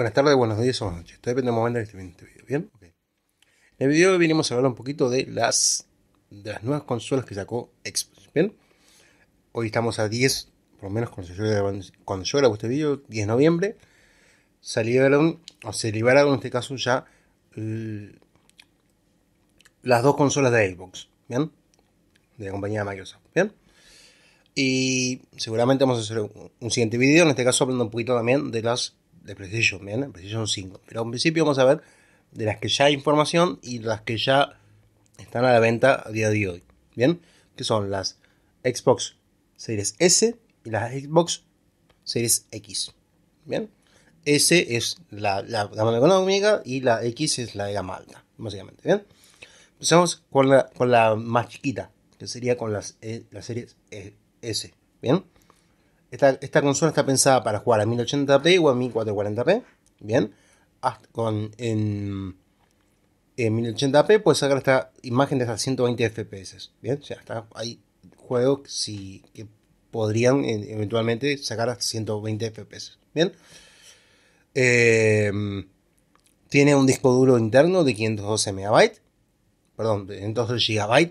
Buenas tardes, buenos días o buenas noches. Esto depende del momento en que viendo este video. ¿Bien? En el video de hoy vinimos a hablar un poquito de las, de las nuevas consolas que sacó Xbox. ¿Bien? Hoy estamos a 10, por lo menos cuando yo, grabo, este video, 10 de noviembre. Salieron, o se liberaron en este caso ya las dos consolas de Xbox. ¿Bien? De la compañía de Microsoft. ¿Bien? Y seguramente vamos a hacer un, un siguiente video, en este caso hablando un poquito también de las de precios, ¿bien? precios 5. Pero en principio vamos a ver de las que ya hay información y las que ya están a la venta a día de hoy, ¿bien? Que son las Xbox Series S y las Xbox Series X, ¿bien? S es la, la gama económica y la X es la de gama alta, básicamente, ¿bien? Empezamos con la, con la más chiquita, que sería con las, eh, series e, S, ¿bien? Esta, consola está pensada para jugar a 1080p o a 1440p. Bien. con, en, 1080p puede sacar esta imagen de hasta 120 fps. Bien. O sea, hay juegos que, podrían eh, eventualmente sacar hasta 120 fps. Bien. Em, tiene un disco duro interno de 512 MB. Perdón, de 512 GB.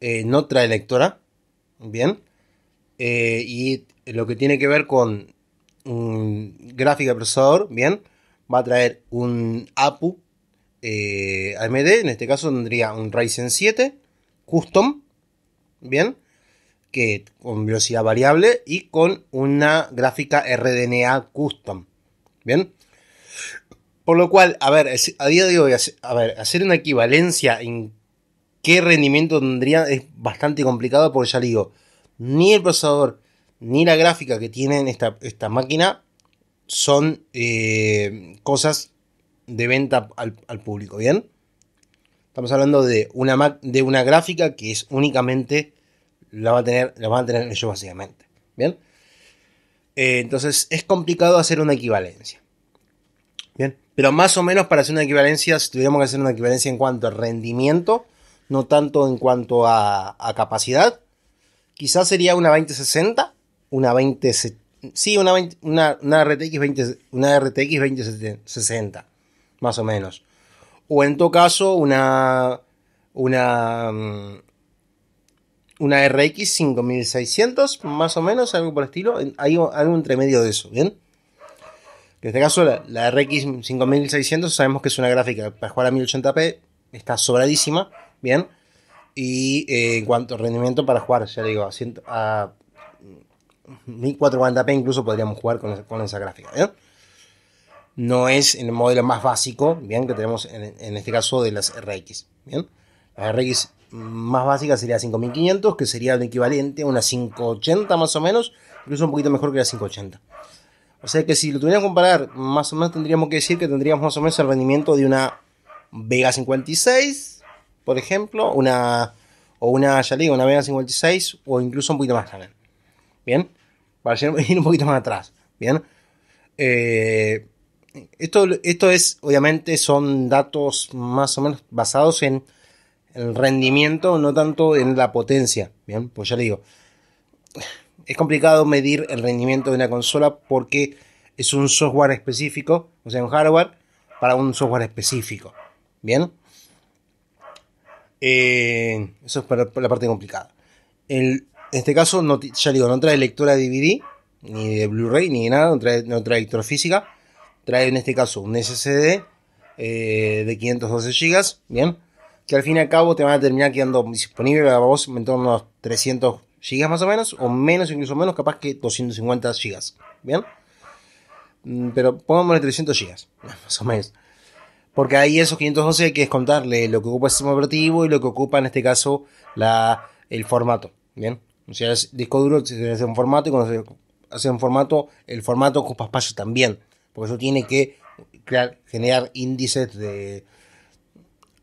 Eh, no trae lectora. Bien. Eh, y lo que tiene que ver con un gráfico de procesador, bien, va a traer un APU eh, AMD, en este caso tendría un Ryzen 7 Custom, bien, que con velocidad variable y con una gráfica RDNA Custom, bien. Por lo cual, a ver, a día de hoy, a ver, hacer una equivalencia en qué rendimiento tendría es bastante complicado porque ya le digo, ni el procesador, ni la gráfica que tienen esta, máquina son eh, cosas de venta al, público, ¿bien? Estamos hablando de una, de una gráfica que es únicamente la, va a tener, la van a tener ellos básicamente, ¿bien? Eh, entonces es complicado hacer una equivalencia, ¿bien? Pero más o menos para hacer una equivalencia, si tuviéramos que hacer una equivalencia en cuanto a rendimiento, no tanto en cuanto a capacidad, Quizás sería una 2060, una 20... Sí, una, una, RTX 20, una RTX 2060, más o menos. O en todo caso, una... Una... Mm, una RX 5600, más o menos, algo por el estilo. Hay algo entre medio de eso, ¿bien? En este caso, la, RX 5600 sabemos que es una gráfica para jugar a 1080p, está sobradísima, bien. Y eh, en cuanto a rendimiento para jugar, ya digo, a, 1440p incluso podríamos jugar con, esa, gráfica. No es el modelo más básico, bien, que tenemos en, este caso de las RX. Bien, la RX más básica sería 5500, que sería el equivalente a una 580 más o menos, incluso un poquito mejor que la 580. O sea que si lo tuviéramos que comparar, más o menos tendríamos que decir que tendríamos más o menos el rendimiento de una Vega 56, por ejemplo, una, o una, ya digo, una Vega 56 o incluso un poquito más también ¿Bien? Para ir un poquito más atrás. ¿Bien? Eh, esto, esto es, obviamente, son datos más o menos basados en el rendimiento, no tanto en la potencia. Bien, pues ya le digo, es complicado medir el rendimiento de una consola porque es un software específico, o sea, un hardware para un software específico. Bien, eh, eso es para, la parte complicada. en este caso, no, ya digo, no trae lectora de DVD, ni de Blu-ray, ni de nada, no trae, no lectora física. Trae en este caso un SSD eh, de 512 GB, bien, que al fin y al cabo te van a terminar quedando disponible para vos en torno a 300 GB más o menos, o menos, incluso menos, capaz que 250 GB, bien. Mm, pero pongámosle 300 GB, más o menos porque ahí esos 512 hay que descontarle lo que ocupa el sistema operativo y lo que ocupa en este caso la, el formato. Bien, o sea, es disco duro se hace un formato y cuando se hace un formato, el formato ocupa espacio también, porque eso tiene que crear, generar índices de.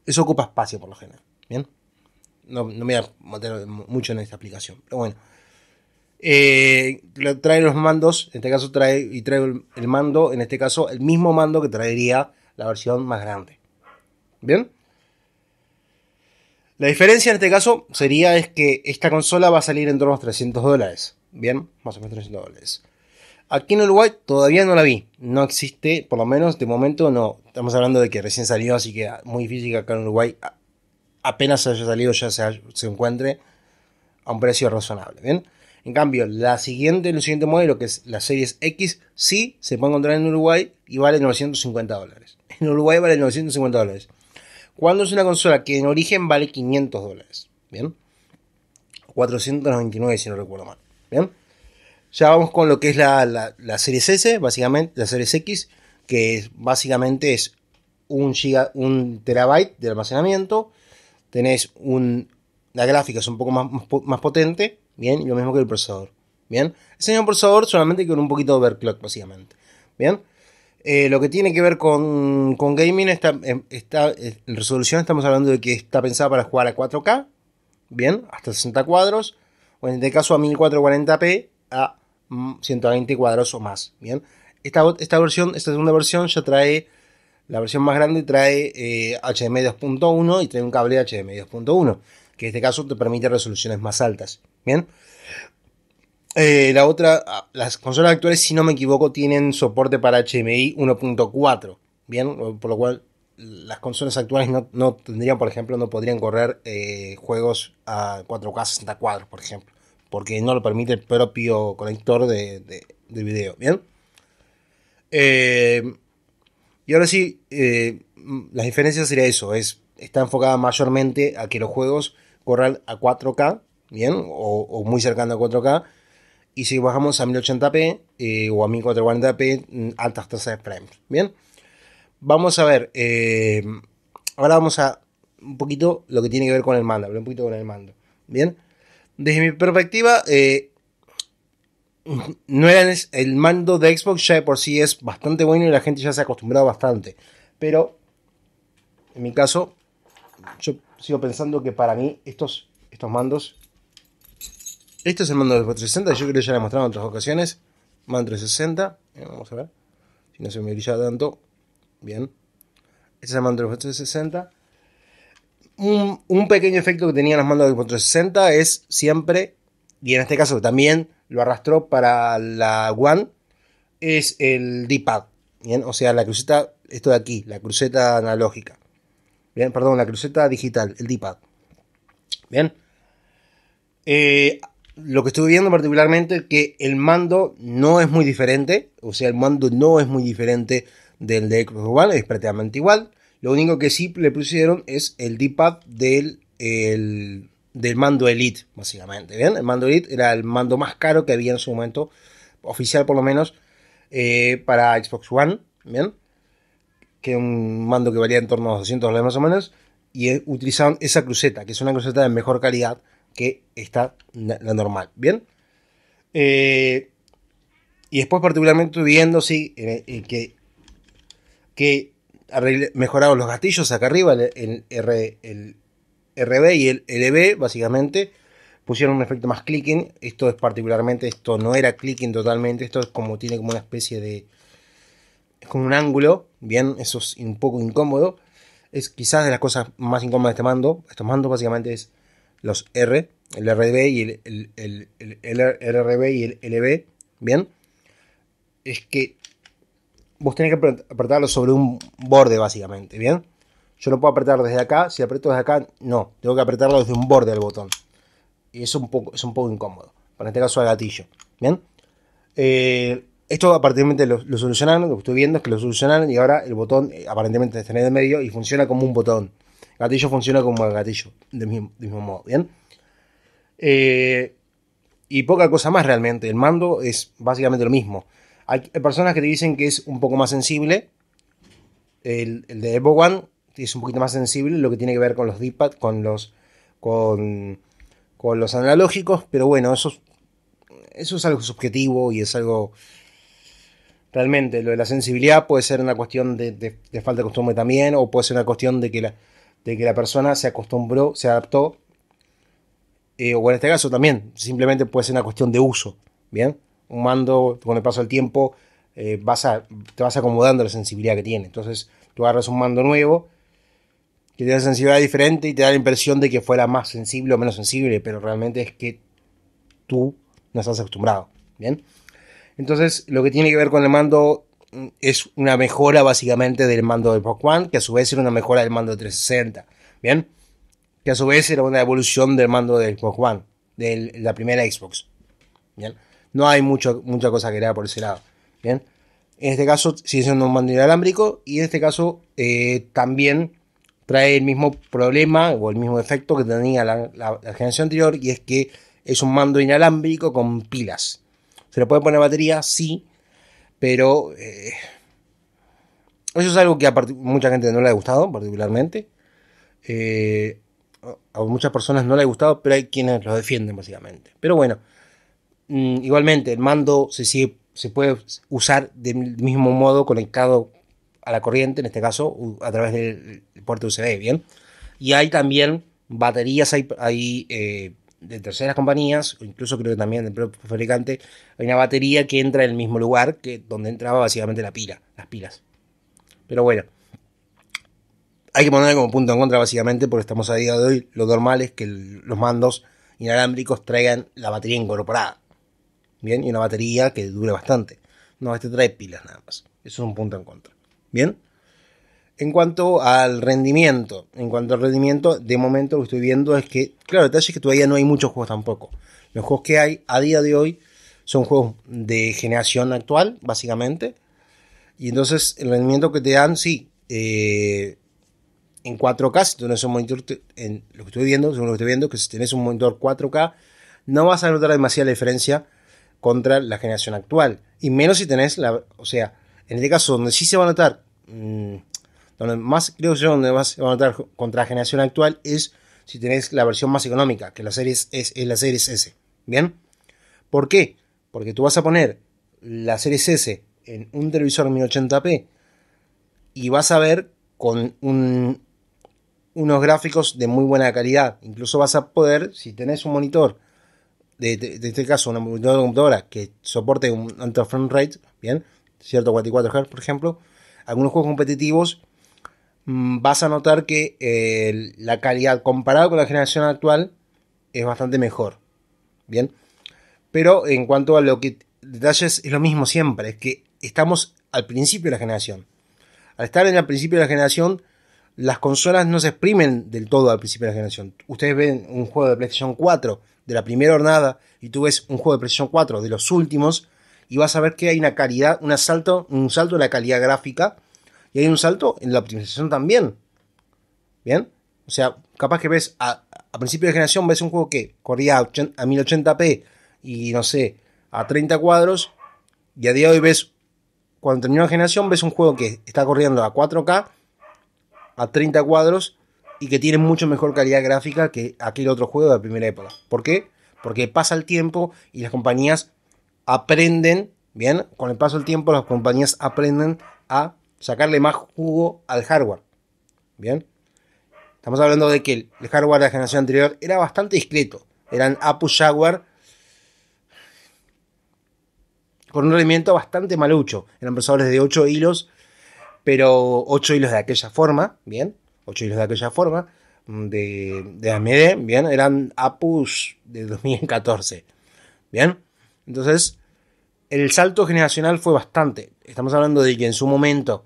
Eso ocupa espacio por lo general. Bien, no, me voy a meter mucho en esta aplicación, pero bueno. Eh, trae los mandos, en este caso trae y trae el mando, en este caso el mismo mando que traería la versión más grande. ¿Bien? La diferencia en este caso sería es que esta consola va a salir en torno a los 300 dólares. Bien, más o menos 300 dólares. Aquí en Uruguay todavía no la vi. No existe, por lo menos de momento no. Estamos hablando de que recién salió, así que muy difícil que acá en Uruguay apenas haya salido ya se, encuentre a un precio razonable. Bien. En cambio, la siguiente, el siguiente modelo, que es la Series X, sí se puede encontrar en Uruguay y vale 950 dólares en Uruguay vale 950 dólares. Cuando es una consola que en origen vale 500 dólares. Bien. 499 si no recuerdo mal. Bien. Ya vamos con lo que es la, la, Series S, básicamente, la Series X, que básicamente es un, un terabyte de almacenamiento. Tenés un, la gráfica es un poco más, más potente, bien, y lo mismo que el procesador, bien. Es el mismo procesador solamente con un poquito de overclock, básicamente, bien. Eh, lo que tiene que ver con, gaming, está em, eh, en resolución estamos hablando de que está pensada para jugar a 4K, bien, hasta 60 cuadros, o en este caso a 1440p a 120 mm, cuadros o más, bien. Esta, esta versión, esta segunda versión ya trae, la versión más grande trae eh, HDMI 2.1 y trae un cable HDMI 2.1, que en este caso te permite resoluciones más altas, bien. Eh, la otra, ah, las consolas actuales, si no me equivoco, tienen soporte para HMI 1.4. Bien, por lo cual las consolas actuales no, tendrían, por ejemplo, no podrían correr eh, juegos a 4K 64, por ejemplo, porque no lo permite el propio conector de, video. Bien. Eh, y ahora sí, La diferencia sería eso: es, está enfocada mayormente a que los juegos corran a 4K, bien, o muy cercano a 4K y si bajamos a 1080p eh, o a 1440p, mm, altas tasas de frames. Bien, vamos a ver. Eh, ahora vamos a un poquito lo que tiene que ver con el mando. Hablar un poquito con el mando. Bien, desde mi perspectiva, eh, no el, mando de Xbox ya de por sí es bastante bueno y la gente ya se ha acostumbrado bastante. Pero en mi caso, yo sigo pensando que para mí estos, estos mandos este es el mando de 360, yo creo que ya lo he mostrado en otras ocasiones. Mando 360, eh, vamos a ver si no se me brilla tanto. Bien, este es el mando 360. Un, un pequeño efecto que tenían los mandos 460 es siempre, y en este caso también lo arrastró para la One, es el D-pad. Bien, o sea, la cruceta, esto de aquí, la cruceta analógica. Bien, perdón, la cruceta digital, el D-pad. Bien. Eh, lo que estuve viendo particularmente es que el mando no es muy diferente, o sea, el mando no es muy diferente del de Xbox One, es prácticamente igual. Lo único que sí le pusieron es el D-pad del, del mando Elite, básicamente. ¿bien? El mando Elite era el mando más caro que había en su momento, oficial por lo menos, eh, para Xbox One, ¿bien? que un mando que valía en torno a 200 dólares más o menos, y eh, utilizaban esa cruceta, que es una cruceta de mejor calidad que está la normal, ¿bien? Eh, y después particularmente viendo, sí, eh, eh, que, que mejoraron los gatillos acá arriba, el, el, R, el RB y el LB, básicamente, pusieron un efecto más clicking. Esto es particularmente, esto no era clicking totalmente, esto es como tiene como una especie de. Es como un ángulo, bien, eso es un poco incómodo. Es quizás de las cosas más incómodas de este mando. Estos mandos básicamente es los R, el RB y el, RB y el LB, ¿bien? Es que vos tenés que apretarlo sobre un borde, básicamente, ¿bien? Yo no puedo apretar desde acá, si aprieto desde acá, no, tengo que apretarlo desde un borde del botón. Y es un poco, es un poco incómodo, para este caso al gatillo, ¿bien? Eh, esto aparentemente lo, lo, solucionaron, lo que estoy viendo es que lo solucionaron y ahora el botón eh, aparentemente está en el medio y funciona como un botón. Gatillo funciona como el gatillo, del mismo, modo, ¿bien? Eh, y poca cosa más realmente. El mando es básicamente lo mismo. Hay personas que te dicen que es un poco más sensible. El, de Evo One es un poquito más sensible lo que tiene que ver con los D-pad, con los, con, con los analógicos. Pero bueno, eso, eso es algo subjetivo y es algo... Realmente, lo de la sensibilidad puede ser una cuestión de, de falta de costumbre también, o puede ser una cuestión de que la, de que la persona se acostumbró, se adaptó, eh, o en este caso también, simplemente puede ser una cuestión de uso, ¿bien? Un mando, con el paso del tiempo, eh, vas a, te vas acomodando la sensibilidad que tiene. Entonces, tú agarras un mando nuevo, que tiene sensibilidad diferente y te da la impresión de que fuera más sensible o menos sensible, pero realmente es que tú no estás acostumbrado, ¿bien? Entonces, lo que tiene que ver con el mando es una mejora básicamente del mando del Xbox One, que a su vez era una mejora del mando de 360, ¿bien? Que a su vez era una evolución del mando del Xbox One, de la primera Xbox, ¿bien? No hay mucho, mucha cosa que era por ese lado, ¿bien? En este caso sigue siendo un mando inalámbrico y en este caso eh, también trae el mismo problema o el mismo efecto que tenía la, la generación anterior y es que es un mando inalámbrico con pilas. ¿Se le puede poner batería? Sí, pero eh, eso es algo que a mucha gente no le ha gustado particularmente. Eh, a muchas personas no le ha gustado, pero hay quienes lo defienden básicamente. Pero bueno, mm, igualmente el mando se, se puede usar del mismo modo conectado a la corriente, en este caso a través del puerto USB, ¿bien? Y hay también baterías, hay, hay eh, de terceras compañías, incluso creo que también del propio fabricante, hay una batería que entra en el mismo lugar que donde entraba básicamente la pila, las pilas. Pero bueno, hay que poner como punto en contra básicamente porque estamos a día de hoy, lo normal es que los mandos inalámbricos traigan la batería incorporada. Bien, y una batería que dure bastante. No, este trae pilas nada más. Eso es un punto en contra. Bien. En cuanto al rendimiento, en cuanto al rendimiento, de momento lo que estoy viendo es que, claro, el detalle es que todavía no hay muchos juegos tampoco. Los juegos que hay a día de hoy son juegos de generación actual, básicamente. Y entonces el rendimiento que te dan, sí, eh, en 4K, si es un monitor, en lo que estoy viendo, según lo que estoy viendo, que si tenés un monitor 4K, no vas a notar demasiada diferencia contra la generación actual. Y menos si tenés la, o sea, en este caso donde sí se va a notar... Mm, donde más, creo yo, donde más se va a notar contra la generación actual es si tenés la versión más económica, que la es la serie S. ¿Bien? ¿Por qué? Porque tú vas a poner la serie S en un televisor 1080p y vas a ver con unos gráficos de muy buena calidad. Incluso vas a poder, si tenés un monitor, de, este caso, una monitor computadora que soporte un alto frame rate, bien, cierto 44 Hz por ejemplo, algunos juegos competitivos Mm, vas a notar que eh, la calidad comparada con la generación actual es bastante mejor. Bien. Pero en cuanto a lo que detalles, es lo mismo siempre, es que estamos al principio de la generación. Al estar en el principio de la generación, las consolas no se exprimen del todo al principio de la generación. Ustedes ven un juego de PlayStation 4 de la primera jornada y tú ves un juego de PlayStation 4 de los últimos y vas a ver que hay una calidad, un salto, un salto en la calidad gráfica y hay un salto en la optimización también. ¿Bien? O sea, capaz que ves a, principio de generación, ves un juego que corría a, 1080p y no sé, a 30 cuadros. Y a día de hoy ves, cuando terminó la generación, ves un juego que está corriendo a 4K, a 30 cuadros y que tiene mucho mejor calidad gráfica que aquel otro juego de la primera época. ¿Por qué? Porque pasa el tiempo y las compañías aprenden, ¿bien? Con el paso del tiempo las compañías aprenden a sacarle más jugo al hardware. Bien, estamos hablando de que el hardware de la generación anterior era bastante discreto, eran Apu Jaguar con un rendimiento bastante malucho, eran procesadores de 8 hilos, pero 8 hilos de aquella forma, bien, 8 hilos de aquella forma, mm, de, de AMD, bien, eran Apus de 2014, bien. Entonces, el salto generacional fue bastante. Estamos hablando de que en su momento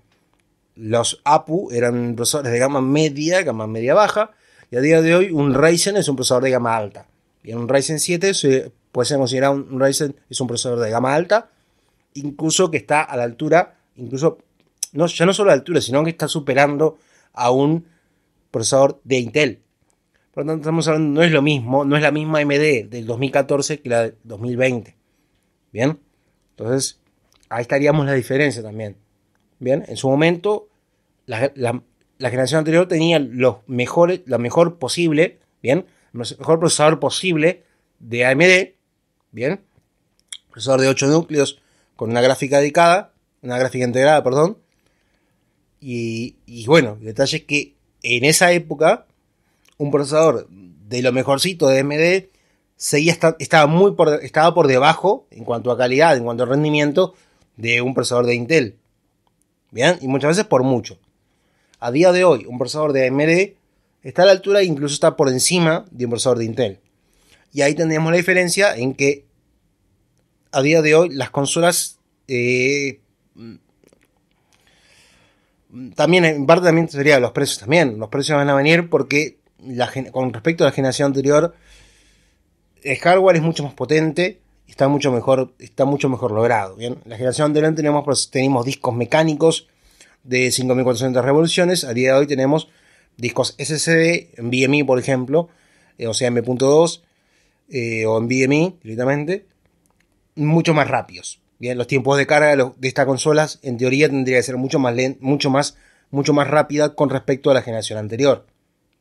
los APU eran procesadores de gama media, gama media baja, y a día de hoy un Ryzen es un procesador de gama alta. Y en un Ryzen 7 se puede ser considerado un, Ryzen es un procesador de gama alta, incluso que está a la altura, incluso no, ya no solo a la altura, sino que está superando a un procesador de Intel. Por lo tanto, estamos hablando, no es lo mismo, no es la misma AMD del 2014 que la del 2020. Bien. Entonces, ahí estaríamos la diferencia también. Bien, en su momento, la, generación anterior tenía los mejores, mejor posible, bien, el mejor procesador posible de AMD, bien, procesador de 8 núcleos con una gráfica dedicada, una gráfica integrada, perdón. Y, y bueno, el detalle es que en esa época, un procesador de lo mejorcito de AMD seguía estaba, muy por, estaba por debajo en cuanto a calidad, en cuanto a rendimiento de un procesador de Intel. ¿Bien? Y muchas veces por mucho. A día de hoy, un procesador de AMD está a la altura e incluso está por encima de un procesador de Intel. Y ahí tendríamos la diferencia en que a día de hoy las consolas eh, también en parte también sería los precios también los precios van a venir porque con respecto a la generación anterior el hardware es mucho más potente y está mucho mejor, está mucho mejor logrado. ¿bien? La generación anterior teníamos, pues, discos mecánicos de 5400 revoluciones, a día de hoy tenemos discos SSD, en VMI e, por ejemplo, eh, o sea, M.2 eh, o en VMI e, directamente, mucho más rápidos. Bien, los tiempos de carga de, estas consolas en teoría tendría que ser mucho más, lento, mucho, más, mucho más rápida con respecto a la generación anterior.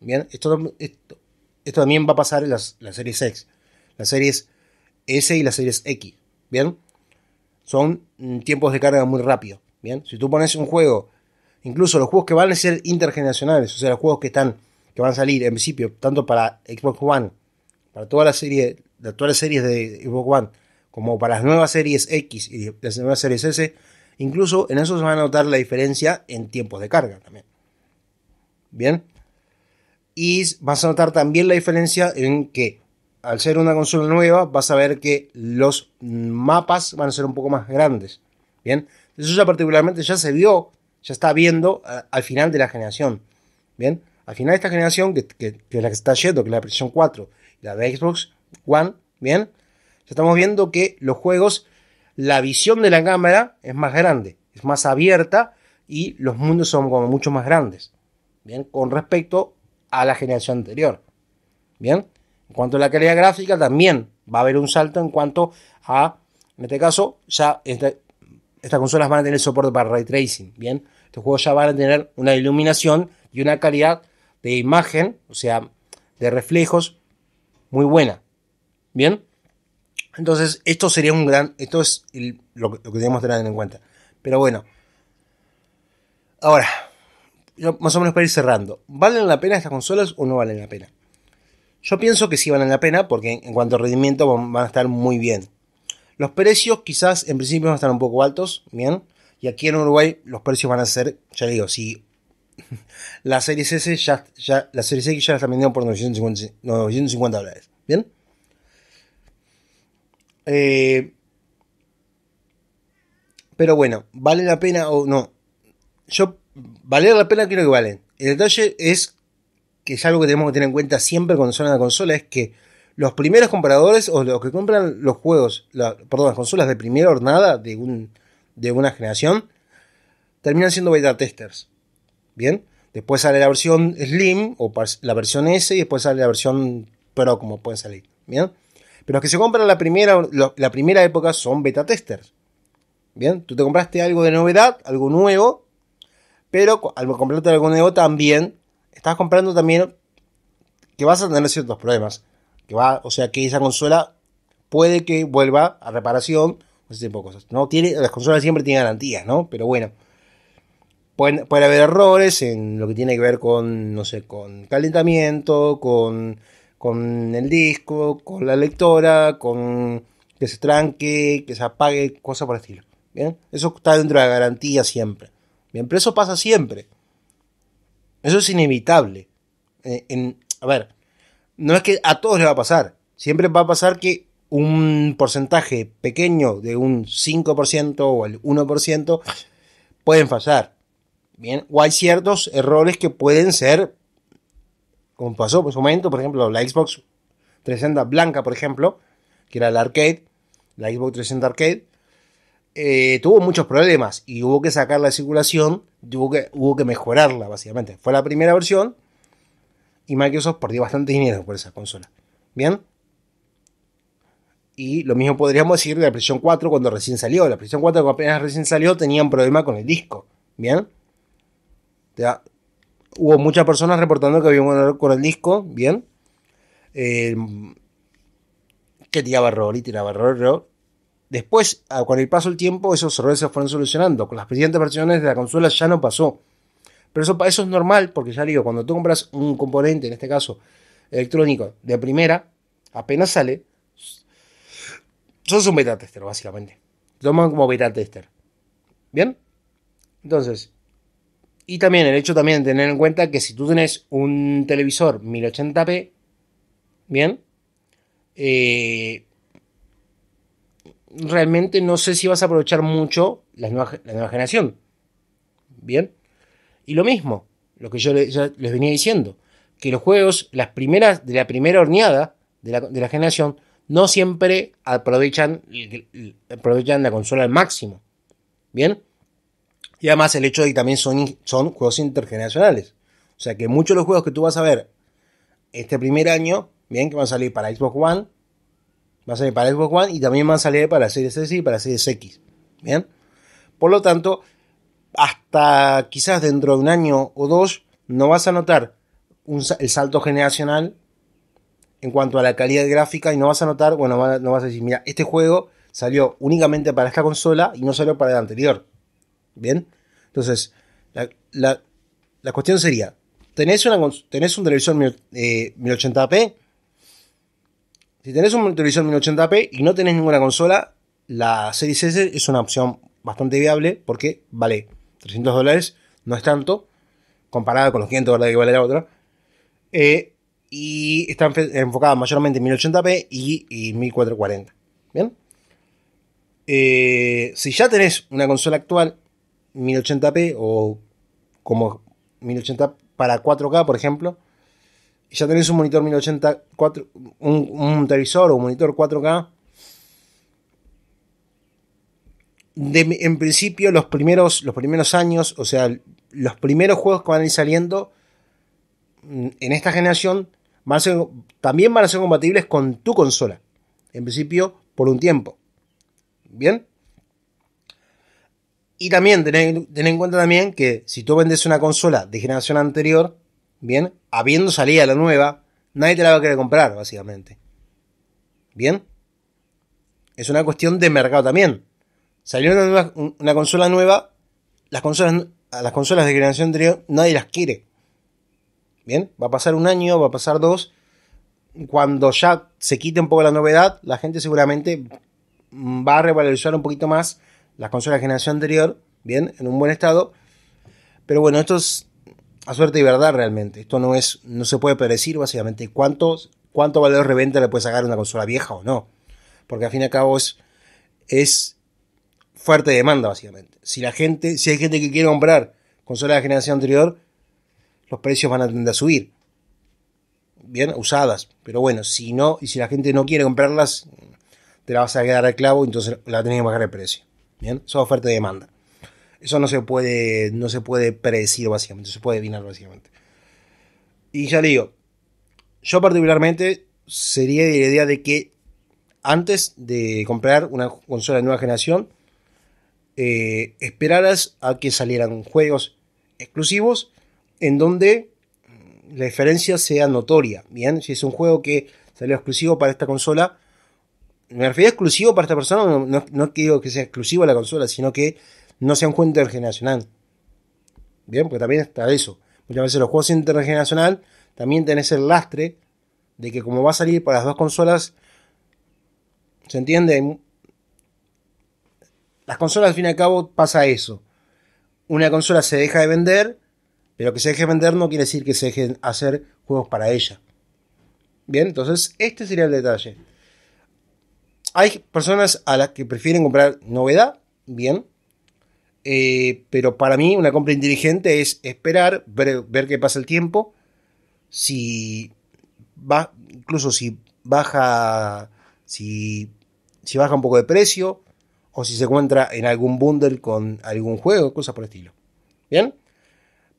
Bien, esto, esto, esto también va a pasar en las, la Series X las series S y las series X. ¿Bien? Son mm, tiempos de carga muy rápido. ¿Bien? Si tú pones un juego, incluso los juegos que van a ser intergeneracionales, o sea, los juegos que están que van a salir en principio tanto para Xbox One, para toda la serie, de todas las series de Xbox One, como para las nuevas series X y las nuevas series S, incluso en eso se va a notar la diferencia en tiempos de carga también. Bien. Y vas a notar también la diferencia en que al ser una consola nueva, vas a ver que los mapas van a ser un poco más grandes. Bien, eso ya particularmente ya se vio, ya está viendo al final de la generación. Bien, al final de esta generación, que, es la que está yendo, que es la PlayStation 4 y la de Xbox One, bien, ya estamos viendo que los juegos, la visión de la cámara es más grande, es más abierta y los mundos son como mucho más grandes. Bien, con respecto a la generación anterior. Bien. En cuanto a la calidad gráfica, también va a haber un salto en cuanto a, en este caso, ya este, estas consolas van a tener soporte para ray tracing. Bien, estos juegos ya van a tener una iluminación y una calidad de imagen, o sea, de reflejos muy buena. Bien, entonces esto sería un gran, esto es lo, que debemos tener en cuenta. Pero bueno, ahora, más o menos para ir cerrando, ¿valen la pena estas consolas o no valen la pena? Yo pienso que sí valen la pena porque en cuanto a rendimiento van a estar muy bien. Los precios quizás en principio van a estar un poco altos, bien. Y aquí en Uruguay los precios van a ser, ya digo, si la Series ya, ya la X ya la están vendiendo por 950, dólares, bien. Eh, pero bueno, ¿vale la pena o no? Yo, valer la pena creo que valen. El detalle es que es algo que tenemos que tener en cuenta siempre cuando son la consola, es que los primeros compradores o los que compran los juegos, perdón, las consolas de primera hornada de, de una generación, terminan siendo beta testers. Bien, después sale la versión Slim o la versión S y después sale la versión Pro, como pueden salir. Bien, pero los que se compran la primera, la primera época son beta testers. Bien, tú te compraste algo de novedad, algo nuevo, pero al comprarte algo nuevo también estás comprando también que vas a tener ciertos problemas. Que va, o sea que esa consola puede que vuelva a reparación, tipo cosas. ¿no? Tiene, las consolas siempre tienen garantías, ¿no? Pero bueno. puede haber errores en lo que tiene que ver con, no sé, con calentamiento, con, con el disco, con la lectora, con que se tranque, que se apague, cosas por el estilo. ¿Bien? Eso está dentro de la garantía siempre. Bien, pero eso pasa siempre. Eso es inevitable. Eh, a ver, no es que a todos les va a pasar. Siempre va a pasar que un porcentaje pequeño de un 5% o el 1% pueden fallar. Bien, o hay ciertos errores que pueden ser, como pasó en su momento, por ejemplo, la Xbox 360 blanca, por ejemplo, que era la arcade, la Xbox 360 arcade, eh, tuvo muchos problemas y hubo que sacar la circulación, hubo que, hubo que mejorarla básicamente. Fue la primera versión y Microsoft perdió bastante dinero por esa consola. ¿Bien? Y lo mismo podríamos decir de la PlayStation 4 cuando recién salió. La PlayStation 4 cuando apenas recién salió Tenía un problema con el disco. ¿Bien? hubo muchas personas reportando que había un error con el disco. ¿Bien? Eh, que tiraba error y tiraba error Después, ah, con el paso del tiempo, esos errores se fueron solucionando. Con las siguientes versiones de la consola ya no pasó. Pero eso, eso es normal, porque ya digo, cuando tú compras un componente, en este caso electrónico, de primera, apenas sale, son un beta tester, básicamente. Toman como beta tester. ¿Bien? Entonces, y también el hecho también de tener en cuenta que si tú tenés un televisor 1080p, ¿bien? Eh, realmente no sé si vas a aprovechar mucho la nueva, nueva generación. Bien. Y lo mismo, lo que yo les, venía diciendo, que los juegos, las primeras, de la primera horneada de la, generación, no siempre aprovechan, aprovechan la consola al máximo. Bien. Y además el hecho de que también son, son juegos intergeneracionales. O sea que muchos de los juegos que tú vas a ver este primer año, bien, que van a salir para Xbox One, Va a salir para Xbox One y también va a salir para Series S y para Series X. Bien. Por lo tanto, hasta quizás dentro de un año o dos, no vas a notar el salto generacional en cuanto a la calidad gráfica y no vas a notar, bueno, no vas a decir, mira, este juego salió únicamente para esta consola y no salió para la anterior. Bien. Entonces, la, cuestión sería, ¿tenés, una, tenés un televisor 1080p? Si tenés un televisor 1080p y no tenés ninguna consola, la Series S es una opción bastante viable porque vale 300 dólares, no es tanto, comparado con los 500 dólares que vale la otra. Eh, y está enfocada mayormente en 1080p y, 1440. ¿Bien? Eh, si ya tenés una consola actual, 1080p o como 1080 para 4K, por ejemplo, ya tenés un monitor 1080, un, un televisor o un monitor 4K, en principio los primeros, los primeros años, o sea, los primeros juegos que van a ir saliendo mm, en esta generación también van a ser compatibles con tu consola. En principio, por un tiempo. ¿Bien? Y también ten en cuenta también que si tú vendes una consola de generación anterior, Bien, habiendo salido la nueva, nadie te la va a querer comprar, básicamente. Bien, es una cuestión de mercado también. Salió una, consola nueva, las consolas, las consolas de generación anterior nadie las quiere. Bien, va a pasar un año, va a pasar dos. Cuando ya se quite un poco la novedad, la gente seguramente va a revalorizar un poquito más las consolas de generación anterior, bien, en un buen estado. Pero bueno, esto es a suerte y verdad realmente. Esto no es, no se puede predecir básicamente cuánto, cuánto valor de reventa le puede sacar una consola vieja o no. Porque al fin y al cabo es, es fuerte demanda básicamente. Si la gente, si hay gente que quiere comprar consolas de generación anterior, los precios van a tender a subir. Bien, usadas. Pero bueno, si no, y si la gente no quiere comprarlas, te la vas a quedar al clavo, entonces la tenés que bajar el precio. Bien, eso es oferta demanda. Eso no se puede, no se puede predecir básicamente, se puede adivinar básicamente. Y ya le digo, yo particularmente sería de la idea de que antes de comprar una consola de nueva generación, eh, esperaras a que salieran juegos exclusivos en donde la diferencia sea notoria. Bien, si es un juego que salió exclusivo para esta consola, me refiero a exclusivo para esta persona, no, no, no quiero que sea exclusivo a la consola, sino que no sea un juego intergeneracional. Bien, porque también está eso. Muchas veces los juegos intergeneracional también tienen ese lastre de que como va a salir para las dos consolas, ¿se entiende? Las consolas al fin y al cabo pasa eso. Una consola se deja de vender, pero que se deje vender no quiere decir que se dejen hacer juegos para ella. Bien, entonces este sería el detalle. Hay personas a las que prefieren comprar novedad, bien, eh, pero para mí una compra inteligente es esperar, ver, qué pasa el tiempo. Si va, incluso si baja, si, si baja un poco de precio o si se encuentra en algún bundle con algún juego, cosas por el estilo. ¿Bien?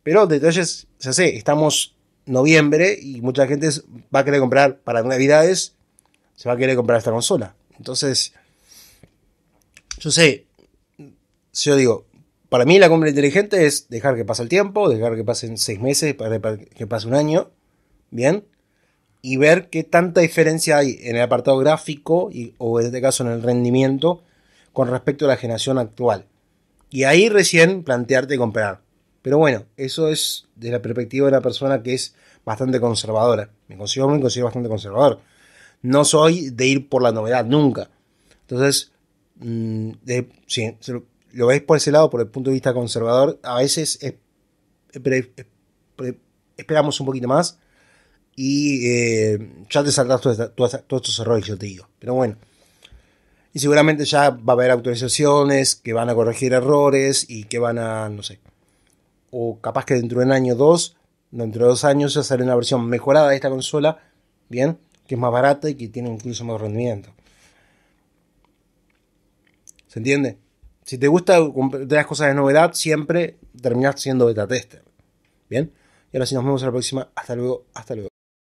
Pero detalles, ya sé, estamos noviembre y mucha gente va a querer comprar para navidades, se va a querer comprar esta consola. Entonces, yo sé, si yo digo, para mí la compra inteligente es dejar que pase el tiempo, dejar que pasen seis meses, dejar que pase un año, ¿bien? Y ver qué tanta diferencia hay en el apartado gráfico y, o en este caso en el rendimiento con respecto a la generación actual. Y ahí recién plantearte comprar. Pero bueno, eso es de la perspectiva de una persona que es bastante conservadora. Me considero, bastante conservador. No soy de ir por la novedad nunca. Entonces, mm, de, sí, lo veis por ese lado, por el punto de vista conservador, a veces esperamos un poquito más y eh, ya te saltas todos estos errores, yo te digo. Pero bueno. Y seguramente ya va a haber autorizaciones que van a corregir errores y que van a, no sé. O capaz que dentro de un año o dos, dentro de dos años ya sale una versión mejorada de esta consola, bien, que es más barata y que tiene incluso más rendimiento. ¿Se entiende? Si te gusta las cosas de novedad, siempre terminás siendo beta tester. ¿Bien? Y ahora sí, nos vemos en la próxima. Hasta luego, hasta luego.